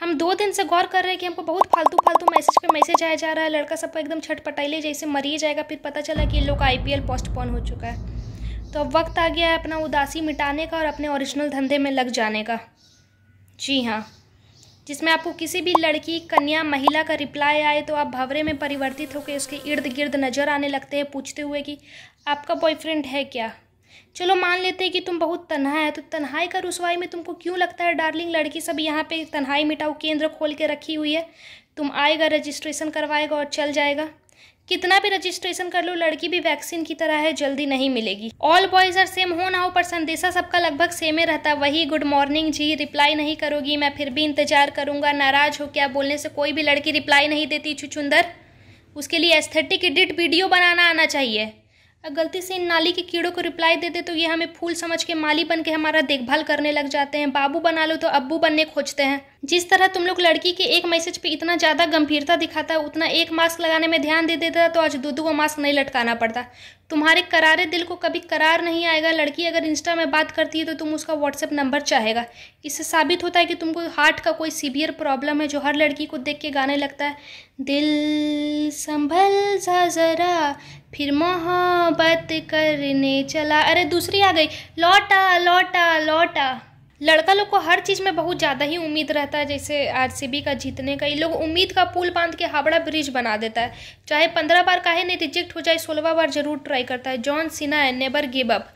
हम दो दिन से गौर कर रहे हैं कि हमको बहुत फालतू फालतू मैसेज पे मैसेज आया जा रहा है लड़का सबको एकदम छट ले जैसे मर ही जाएगा फिर पता चला कि ये लोग का आई पोस्टपोन हो चुका है तो अब वक्त आ गया है अपना उदासी मिटाने का और अपने ओरिजिनल धंधे में लग जाने का जी हाँ जिसमें आपको किसी भी लड़की कन्या महिला का रिप्लाई आए तो आप भवरे में परिवर्तित होकर उसके इर्द गिर्द नज़र आने लगते हैं पूछते हुए कि आपका बॉयफ्रेंड है क्या चलो मान लेते हैं कि तुम बहुत तन्हा है तो तन्हाई का रसवाई में तुमको क्यों लगता है डार्लिंग लड़की सब यहाँ पे तन्हाई मिटाओ केंद्र खोल के रखी हुई है तुम आएगा रजिस्ट्रेशन करवाएगा और चल जाएगा कितना भी रजिस्ट्रेशन कर लो लड़की भी वैक्सीन की तरह है जल्दी नहीं मिलेगी ऑल बॉयज आर सेम हो ना हो पर संदेशा सबका लगभग सेम ही रहता वही गुड मॉर्निंग जी रिप्लाई नहीं करोगी मैं फिर भी इंतजार करूंगा नाराज हो क्या बोलने से कोई भी लड़की रिप्लाई नहीं देती चुचुंदर उसके लिए एस्थेटिक एडिट वीडियो बनाना आना चाहिए गलती से इन नाली के कीड़ों को रिप्लाई दे दे तो ये हमें फूल समझ के माली बन के हमारा देखभाल करने लग जाते हैं बाबू बना लो तो अब्बू बनने खोजते हैं जिस तरह तुम लोग लड़की के एक मैसेज पे इतना ज़्यादा गंभीरता दिखाता है उतना एक मास्क लगाने में ध्यान दे देता तो आज दो दो को मास्क नहीं लटकाना पड़ता तुम्हारे करारे दिल को कभी करार नहीं आएगा लड़की अगर इंस्टा में बात करती है तो तुम उसका व्हाट्सएप नंबर चाहेगा इससे साबित होता है कि तुमको हार्ट का कोई सीवियर प्रॉब्लम है जो हर लड़की को देख के गाने लगता है दिल संभल सा जरा फिर मोहब्बत करने चला अरे दूसरी आ गई लौटा लौटा लौटा लड़का लोग को हर चीज़ में बहुत ज़्यादा ही उम्मीद रहता है जैसे आरसीबी का जीतने का ये लोग उम्मीद का पुल बांध के हावड़ा ब्रिज बना देता है चाहे पंद्रह बार काहे नहीं रिजेक्ट हो जाए सोलवा बार जरूर ट्राई करता है जॉन सिन्हा है नेबर गिव अप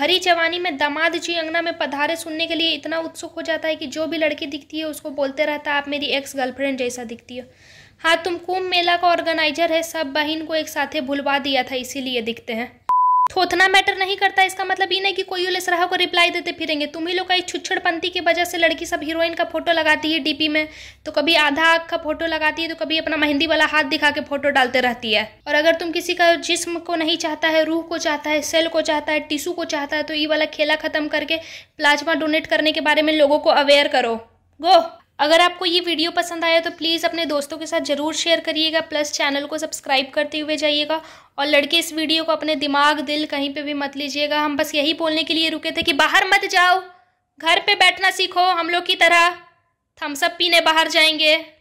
भरी जवानी में दामाद जी अंगना में पधारे सुनने के लिए इतना उत्सुक हो जाता है कि जो भी लड़की दिखती है उसको बोलते रहता है आप मेरी एक्स गर्लफ्रेंड जैसा दिखती है हाँ तुम कुंभ मेला का ऑर्गेनाइजर है सब बहन को एक साथ भुलवा दिया था इसीलिए दिखते हैं थोथना मैटर नहीं करता इसका मतलब ये नहीं कि कोई उलेस रहा को रिप्लाई देते फिरेंगे तुम ही लोग का इस छुच्छड़पंथी की वजह से लड़की सब हीरोइन का फोटो लगाती है डीपी में तो कभी आधा आँख का फोटो लगाती है तो कभी अपना मेहंदी वाला हाथ दिखा के फोटो डालते रहती है और अगर तुम किसी का जिस्म को नहीं चाहता है रूह को चाहता है सेल को चाहता है टिशू को चाहता है तो ये वाला खेला खत्म करके प्लाज्मा डोनेट करने के बारे में लोगों को अवेयर करो गो अगर आपको ये वीडियो पसंद आया तो प्लीज़ अपने दोस्तों के साथ ज़रूर शेयर करिएगा प्लस चैनल को सब्सक्राइब करते हुए जाइएगा और लड़के इस वीडियो को अपने दिमाग दिल कहीं पे भी मत लीजिएगा हम बस यही बोलने के लिए रुके थे कि बाहर मत जाओ घर पे बैठना सीखो हम लोग की तरह थम्सअप पीने बाहर जाएंगे